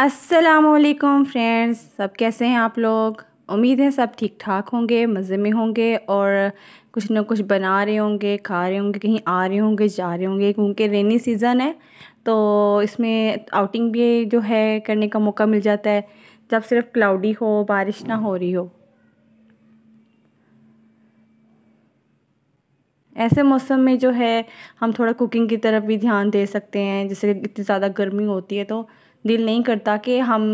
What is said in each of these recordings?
असलकम फ्रेंड्स सब कैसे हैं आप लोग उम्मीद है सब ठीक ठाक होंगे मज़े में होंगे और कुछ ना कुछ बना रहे होंगे खा रहे होंगे कहीं आ रहे होंगे जा रहे होंगे क्योंकि रेनी सीज़न है तो इसमें आउटिंग भी जो है करने का मौका मिल जाता है जब सिर्फ क्लाउडी हो बारिश ना हो रही हो ऐसे मौसम में जो है हम थोड़ा कुकिंग की तरफ भी ध्यान दे सकते हैं जैसे इतनी ज़्यादा गर्मी होती है तो दिल नहीं करता कि हम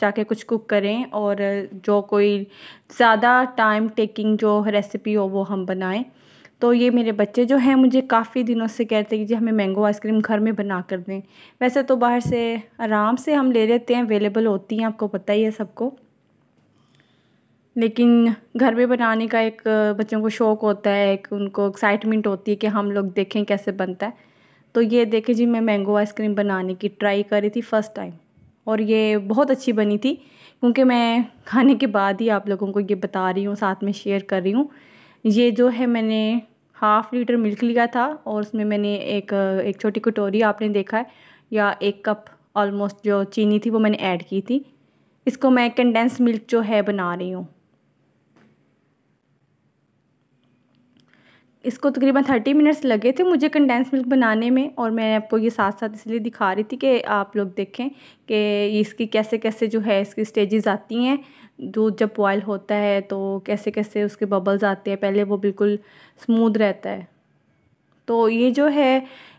जाके कुछ कुक करें और जो कोई ज़्यादा टाइम टेकिंग जो रेसिपी हो वो हम बनाएं तो ये मेरे बच्चे जो हैं मुझे काफ़ी दिनों से कहते हैं कि जी हमें मैंगो आइसक्रीम घर में बना कर दें वैसे तो बाहर से आराम से हम ले लेते हैं अवेलेबल होती हैं आपको पता ही है सबको लेकिन घर में बनाने का एक बच्चों को शौक़ होता है एक उनको एक्साइटमेंट होती है कि हम लोग देखें कैसे बनता है तो ये देखे जी मैं मैंगो आइसक्रीम बनाने की ट्राई करी थी फ़र्स्ट टाइम और ये बहुत अच्छी बनी थी क्योंकि मैं खाने के बाद ही आप लोगों को ये बता रही हूँ साथ में शेयर कर रही हूँ ये जो है मैंने हाफ़ लीटर मिल्क लिया था और उसमें मैंने एक एक छोटी कटोरी आपने देखा है या एक कप ऑलमोस्ट जो चीनी थी वो मैंने ऐड की थी इसको मैं कंडेंस मिल्क जो है बना रही हूँ इसको तकरीबन थर्टी मिनट्स लगे थे मुझे कंडेंस मिल्क बनाने में और मैं आपको ये साथ साथ इसलिए दिखा रही थी कि आप लोग देखें कि इसकी कैसे कैसे जो है इसकी स्टेजेस आती हैं दूध जब बॉयल होता है तो कैसे कैसे उसके बबल्स आते हैं पहले वो बिल्कुल स्मूद रहता है तो ये जो है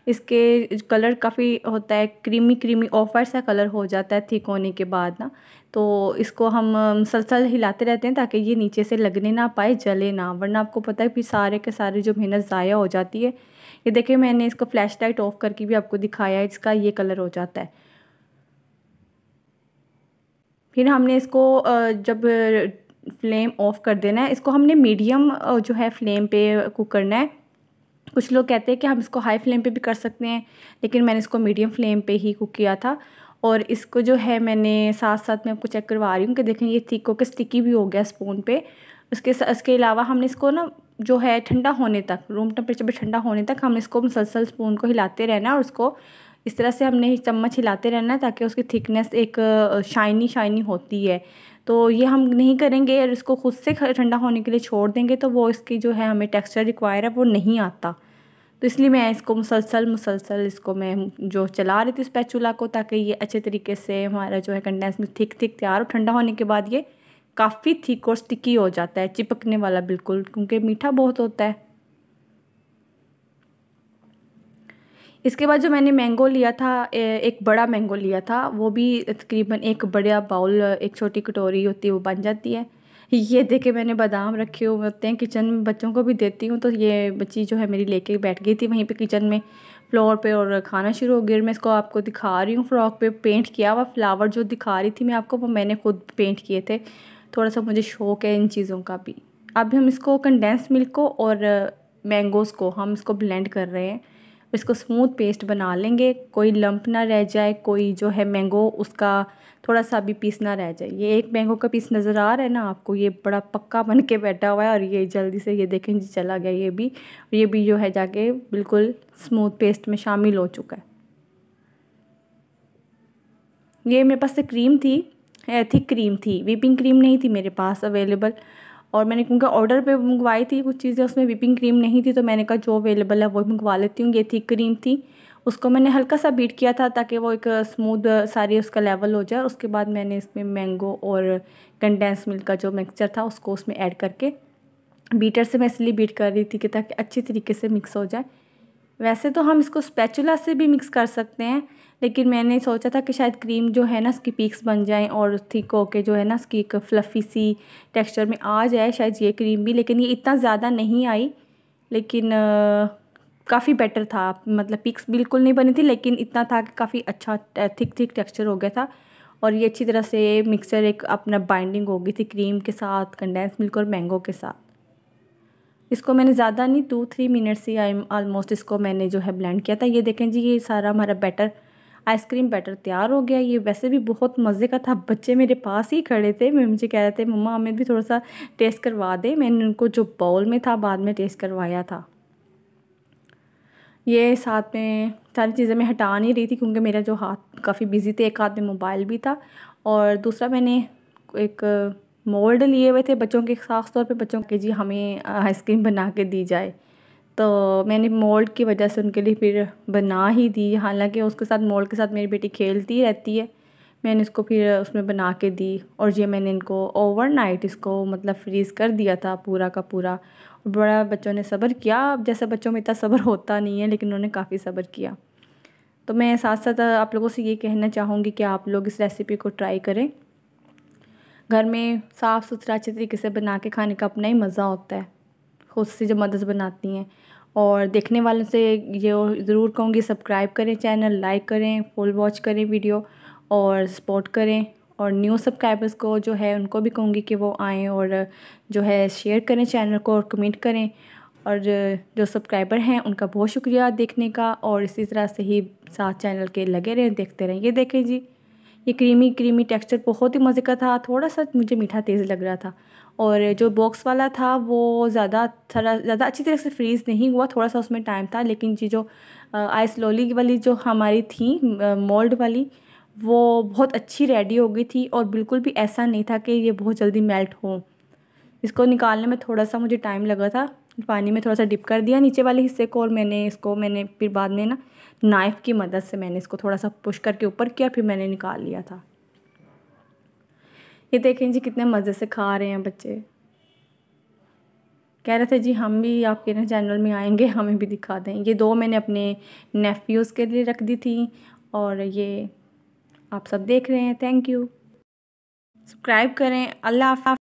इसके कलर काफ़ी होता है क्रीमी क्रीमी ऑफर सा कलर हो जाता है थिक होने के बाद ना तो इसको हम मुसलसल हिलाते रहते हैं ताकि ये नीचे से लगने ना पाए जले ना वरना आपको पता है फिर सारे के सारे जो मेहनत ज़ाया हो जाती है ये देखिए मैंने इसको फ्लैश लाइट ऑफ करके भी आपको दिखाया है इसका ये कलर हो जाता है फिर हमने इसको जब फ्लेम ऑफ़ कर देना है इसको हमने मीडियम जो है फ्लेम पे कुक करना है कुछ लोग कहते हैं कि हम इसको हाई फ्लेम पे भी कर सकते हैं लेकिन मैंने इसको मीडियम फ्लेम पे ही कुक किया था और इसको जो है मैंने साथ साथ मैं आपको चेक करवा रही हूँ कि देखें ये थिक होकर स्टिकी भी हो गया स्पून पे उसके इसके अलावा हमने इसको ना जो है ठंडा होने तक रूम टेम्परेचर पर ठंडा होने तक हम इसको मुसलसल स्पून को हिलाते रहना और उसको इस तरह से हमने चम्मच हिलाते रहना ताकि उसकी थिकनेस एक शाइनी शाइनी होती है तो ये हम नहीं करेंगे और इसको खुद से ठंडा होने के लिए छोड़ देंगे तो वो इसकी जो है हमें टेक्सचर रिक्वायर है वो नहीं आता तो इसलिए मैं इसको मुसलसल मुसलसल इसको मैं जो चला रही थी पैचूला को ताकि ये अच्छे तरीके से हमारा जो है कंडेंस में थिक थिक तैयार हो ठंडा होने के बाद ये काफ़ी थिक और स्टिकी हो जाता है चिपकने वाला बिल्कुल क्योंकि मीठा बहुत होता है इसके बाद जो मैंने मैंगो लिया था एक बड़ा मैंगो लिया था वो भी तकरीबन एक बड़ा बाउल एक छोटी कटोरी होती है वो बन जाती है ये देखे मैंने बादाम रखे हुए होते हैं किचन में बच्चों को भी देती हूँ तो ये बच्ची जो है मेरी लेके बैठ गई थी वहीं पे किचन में फ्लोर पे और खाना शुरू हो गया मैं इसको आपको दिखा रही हूँ फ्रॉक पे पेंट किया हुआ फ्लावर जो दिखा रही थी मैं आपको वो मैंने खुद पेंट किए थे थोड़ा सा मुझे शौक है इन चीज़ों का भी अभी हम इसको कंडेंस मिल्क को और मैंगोज़ को हम इसको ब्लेंड कर रहे हैं इसको स्मूथ पेस्ट बना लेंगे कोई लंप ना रह जाए कोई जो है मैंगो उसका थोड़ा सा भी पीस ना रह जाए ये एक मैंगो का पीस नज़र आ रहा है ना आपको ये बड़ा पक्का बन के बैठा हुआ है और ये जल्दी से ये देखें जी चला गया ये भी ये भी जो है जाके बिल्कुल स्मूथ पेस्ट में शामिल हो चुका है ये मेरे पास से क्रीम थी थिक क्रीम थी वीपिंग क्रीम नहीं थी मेरे पास अवेलेबल और मैंने क्योंकि ऑर्डर पे मंगवाई थी कुछ चीज़ें उसमें विपिंग क्रीम नहीं थी तो मैंने कहा जो अवेलेबल है वो मंगवा लेती हूँ ये थी क्रीम थी उसको मैंने हल्का सा बीट किया था ताकि वो एक स्मूद सारी उसका लेवल हो जाए उसके बाद मैंने इसमें मैंगो और कंडेंस मिल्क का जो मिक्सचर था उसको उसमें ऐड करके बीटर से मैं इसलिए बीट कर रही थी कि ताकि अच्छी तरीके से मिक्स हो जाए वैसे तो हम इसको स्पैचुला से भी मिक्स कर सकते हैं लेकिन मैंने सोचा था कि शायद क्रीम जो है ना उसकी पीक्स बन जाएँ और थिक होकर जो है ना उसकी एक फ्लफ़ी सी टेक्स्चर में आ जाए शायद ये क्रीम भी लेकिन ये इतना ज़्यादा नहीं आई लेकिन काफ़ी बेटर था मतलब पिक्स बिल्कुल नहीं बनी थी लेकिन इतना था कि काफ़ी अच्छा थिक थिक टेक्सचर हो गया था और ये अच्छी तरह से मिक्सचर एक अपना बाइंडिंग हो गई थी क्रीम के साथ कंडेंस मिल्क और मैंगो के साथ इसको मैंने ज़्यादा नहीं टू थ्री मिनट्स ही आई ऑलमोस्ट इसको मैंने जो है ब्लेंड किया था ये देखें जी ये सारा हमारा बैटर आइसक्रीम बैटर तैयार हो गया ये वैसे भी बहुत मज़े का था बच्चे मेरे पास ही खड़े थे मैं मुझे कह रहे थे मम्मा हमें भी थोड़ा सा टेस्ट करवा दें मैंने उनको जो बाउल में था बाद में टेस्ट करवाया था ये साथ में सारी चीज़ें मैं हटा नहीं रही थी क्योंकि मेरा जो हाथ काफ़ी बिजी थे एक हाथ में मोबाइल भी था और दूसरा मैंने एक मोल्ड लिए हुए थे बच्चों के खास तौर पे बच्चों के जी हमें आइसक्रीम बना के दी जाए तो मैंने मोल्ड की वजह से उनके लिए फिर बना ही दी हालांकि उसके साथ मोल्ड के साथ मेरी बेटी खेलती रहती है मैंने इसको फिर उसमें बना के दी और ये मैंने इनको ओवरनाइट इसको मतलब फ्रीज़ कर दिया था पूरा का पूरा बड़ा बच्चों ने सब्र किया अब जैसे बच्चों में इतना सब्र होता नहीं है लेकिन उन्होंने काफ़ी सब्र किया तो मैं साथ साथ आप लोगों से ये कहना चाहूँगी कि आप लोग इस रेसिपी को ट्राई करें घर में साफ़ सुथरा अच्छे तरीके से बना के खाने का अपना ही मज़ा होता है उससे जब मदद बनाती हैं और देखने वालों से ये ज़रूर कहूँगी सब्सक्राइब करें चैनल लाइक करें फुल वॉच करें वीडियो और सपोर्ट करें और न्यू सब्सक्राइबर्स को जो है उनको भी कहूँगी कि वो आएँ और जो है शेयर करें चैनल को और कमेंट करें और जो सब्सक्राइबर हैं उनका बहुत शुक्रिया देखने का और इसी तरह से ही साथ चैनल के लगे रहें देखते रहें ये देखें जी ये क्रीमी क्रीमी टेक्सचर बहुत ही मज़े का था थोड़ा सा मुझे मीठा तेज़ लग रहा था और जो बॉक्स वाला था वो ज़्यादा थोड़ा ज़्यादा अच्छी तरह से फ्रीज़ नहीं हुआ थोड़ा सा उसमें टाइम था लेकिन जी जो आइस लॉली वाली जो हमारी थी मोल्ड वाली वो बहुत अच्छी रेडी हो गई थी और बिल्कुल भी ऐसा नहीं था कि ये बहुत जल्दी मेल्ट हो इसको निकालने में थोड़ा सा मुझे टाइम लगा था पानी में थोड़ा सा डिप कर दिया नीचे वाले हिस्से को और मैंने इसको मैंने फिर बाद में ना नाइफ़ की मदद से मैंने इसको थोड़ा सा पुश करके ऊपर किया फिर मैंने निकाल लिया था ये देखें जी कितने मज़े से खा रहे हैं बच्चे कह रहे थे जी हम भी आपके ना चैनल में आएंगे हमें भी दिखा दें ये दो मैंने अपने नेफ्यूज़ के लिए रख दी थी और ये आप सब देख रहे हैं थैंक यू सब्सक्राइब करें अल्लाह हाफ